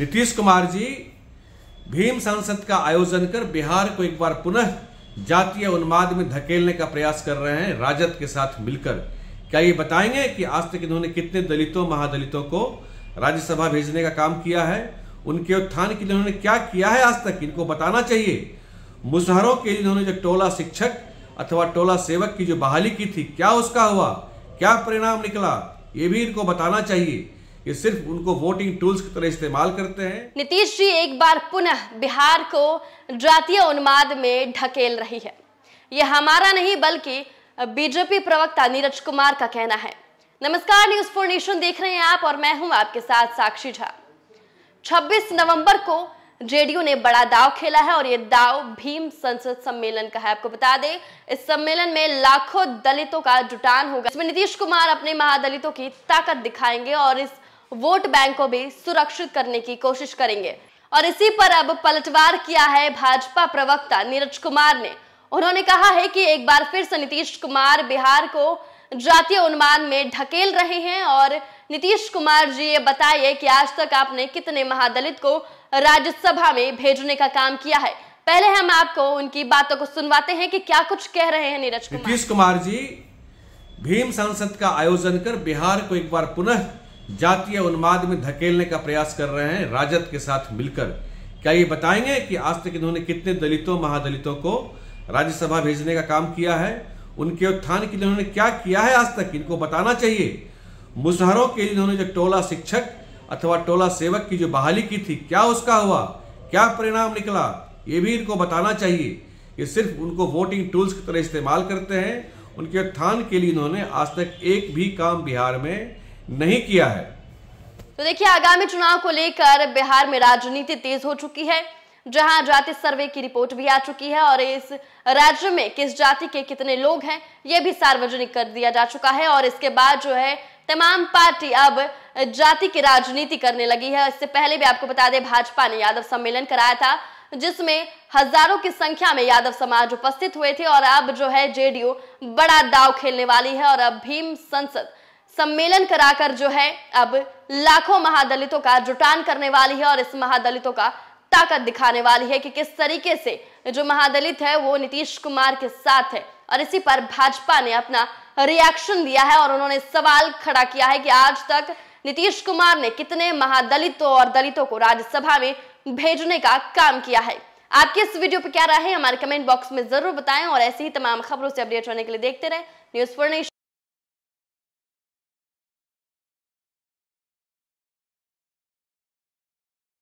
नीतीश कुमार जी भीम संसद का आयोजन कर बिहार को एक बार पुनः जातीय उन्माद में धकेलने का प्रयास कर रहे हैं राजद के साथ मिलकर क्या ये बताएंगे कि आज तक इन्होंने कितने दलितों महादलितों को राज्यसभा भेजने का काम किया है उनके उत्थान के लिए उन्होंने क्या किया है आज तक इनको बताना चाहिए मुसहरों के लिए उन्होंने जो टोला शिक्षक अथवा टोला सेवक की जो बहाली की थी क्या उसका हुआ क्या परिणाम निकला ये भी इनको बताना चाहिए ये सिर्फ उनको वोटिंग टूल्स की तरह इस्तेमाल करते हैं नीतीश जी एक बार पुनः बिहार को जातीय उन्माद में ढकेल रही है ये हमारा नहीं बल्कि बीजेपी प्रवक्ता नीरज कुमार का कहना है नमस्कार न्यूज फोर नेशन देख रहे हैं आप और मैं हूं आपके साथ साक्षी झा 26 नवंबर को जेडीयू ने बड़ा दाव खेला है और ये दाव भीम संसद सम्मेलन का है आपको बता दें इस सम्मेलन में लाखों दलितों का जुटान होगा इसमें नीतीश कुमार अपने महादलितों की ताकत दिखाएंगे और इस वोट बैंक को भी सुरक्षित करने की कोशिश करेंगे और इसी पर अब पलटवार किया है भाजपा प्रवक्ता नीरज कुमार ने उन्होंने कहा है कि एक बार फिर से नीतीश कुमार बिहार को जातीय उन्मान में ढकेल रहे हैं और नीतीश कुमार जी ये बताइए कि आज तक आपने कितने महादलित को राज्यसभा में भेजने का काम किया है पहले हम आपको उनकी बातों को सुनवाते हैं कि क्या कुछ कह रहे हैं नीरज कुमार नीतीश कुमार जी भीम संसद का आयोजन कर बिहार को एक बार पुनः जातीय उन्माद में धकेलने का प्रयास कर रहे हैं राजद के साथ मिलकर क्या ये बताएंगे कि आज तक इन्होंने कितने दलितों महादलितों को राज्यसभा भेजने का काम किया है उनके उत्थान के लिए उन्होंने क्या किया है आज तक इनको बताना चाहिए मुसहरों के लिए उन्होंने जो टोला शिक्षक अथवा टोला सेवक की जो बहाली की थी क्या उसका हुआ क्या परिणाम निकला ये भी इनको बताना चाहिए ये सिर्फ उनको वोटिंग टूल्स की तरह इस्तेमाल करते हैं उनके उत्थान के लिए इन्होंने आज तक एक भी काम बिहार में नहीं किया है तो देखिए आगामी चुनाव को लेकर बिहार में राजनीति तेज हो चुकी है जहां जाति सर्वे की रिपोर्ट भी आ चुकी है और इस राज्य में किस जाति के कितने लोग हैं यह भी सार्वजनिक कर दिया जा चुका है और इसके बाद जो है तमाम पार्टी अब जाति की राजनीति करने लगी है इससे पहले भी आपको बता दें भाजपा ने यादव सम्मेलन कराया था जिसमें हजारों की संख्या में यादव समाज उपस्थित हुए थे और अब जो है जेडीयू बड़ा दाव खेलने वाली है और अब भीम संसद सम्मेलन कराकर जो है अब लाखों महादलितों का जुटान करने वाली है और इस महादलितों का ताकत दिखाने वाली है कि किस तरीके से जो महादलित है वो नीतीश कुमार के साथ है और इसी पर भाजपा ने अपना रिएक्शन दिया है और उन्होंने सवाल खड़ा किया है कि आज तक नीतीश कुमार ने कितने महादलितों और दलितों को राज्यसभा में भेजने का काम किया है आपके इस वीडियो पर क्या राय है हमारे कमेंट बॉक्स में जरूर बताएं और ऐसी ही तमाम खबरों से अपडेट रहने के लिए देखते रहे न्यूज फोर